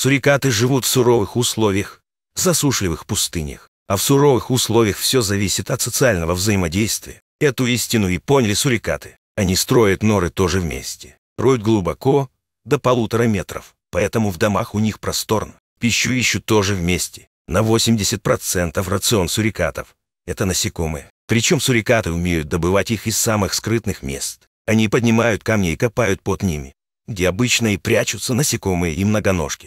Сурикаты живут в суровых условиях, засушливых пустынях. А в суровых условиях все зависит от социального взаимодействия. Эту истину и поняли сурикаты. Они строят норы тоже вместе. Роют глубоко, до полутора метров. Поэтому в домах у них просторно. Пищу ищут тоже вместе. На 80% рацион сурикатов – это насекомые. Причем сурикаты умеют добывать их из самых скрытных мест. Они поднимают камни и копают под ними, где обычно и прячутся насекомые и многоножки.